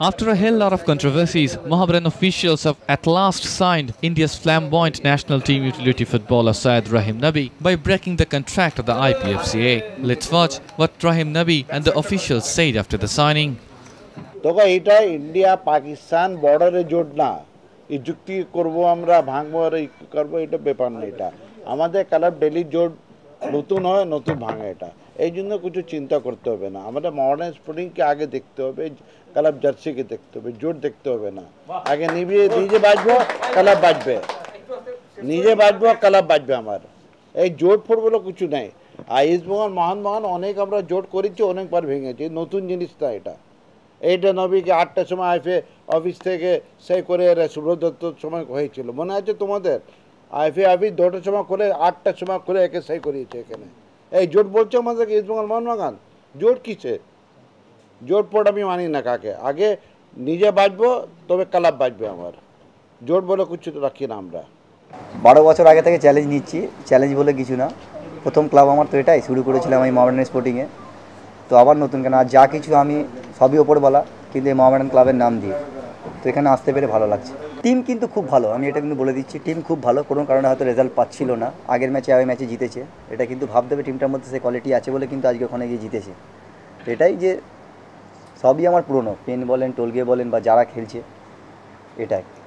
After a hell lot of controversies, Mohammedan officials have at last signed India's flamboyant national team utility footballer Syed Rahim Nabi by breaking the contract of the IPFCA. Let's watch what Rahim Nabi and the officials said after the signing. তখন এটা India করব আমরা ভাঙবো আর করবো এটা ব্যাপার না এটা আমাদের কালার ডেলি জোট নতুন হয় নতুন ভাঙে এটা এই জন্য কিছু চিন্তা করতে হবে না আমাদের মডার্ন স্পোর্টিংকে আগে দেখতে হবে ক্লাব জার্সিকে দেখতে হবে জোট দেখতে হবে না আগে নিজে নিজে বাজবো ক্লাব বাজবে নিজে বাজবো ক্লাব বাজবে আমার এই জোট ফুটবলও কিছু নেই আর ইস্টবঙ্গল মহান মহান অনেক আমরা জোট করেছি অনেকবার ভেঙেছি নতুন জিনিস না এটা এইটা নবীকে আটটার সময় আইফে অফিস থেকে সেই করে সুব্রত দত্তর সময় হয়েছিল মনে আছে তোমাদের আইফে আইফি দুটো সময় করে আটটা সময় করে একে সাই করিয়েছে এখানে এই জোট বলছে আমাদেরকে ইসবঙ্গল গান জোট কিসে জোট পোট আমি মানি না কাকে আগে নিজে বাঁচবো তবে কালাপ বাঁচবে আমার জোট বলে কিছু তো রাখি না আমরা বারো বছর আগে থেকে চ্যালেঞ্জ নিচ্ছি চ্যালেঞ্জ বলে কিছু না প্রথম ক্লাব আমার তো এটাই শুরু করেছিলাম আমি মহামেডান স্পোর্টিংয়ে তো আবার নতুন কেন আর যা কিছু আমি সবই ওপর বলা কিন্তু এই মহামেডান ক্লাবের নাম দিয়ে তো এখানে আসতে পেরে ভালো লাগছে টিম কিন্তু খুব ভালো আমি এটা কিন্তু বলে দিচ্ছি টিম খুব ভালো কোনো কারণে হয়তো রেজাল্ট পাচ্ছিল না আগের ম্যাচে আগে ম্যাচে জিতেছে এটা কিন্তু ভাবতে হবে টিমটার মধ্যে সে কোয়ালিটি আছে বলে কিন্তু আজকে ওখানে গিয়ে জিতেছে এটাই যে সবই আমার পুরনো পেন বলেন টোলগে বলেন বা যারা খেলছে এটাই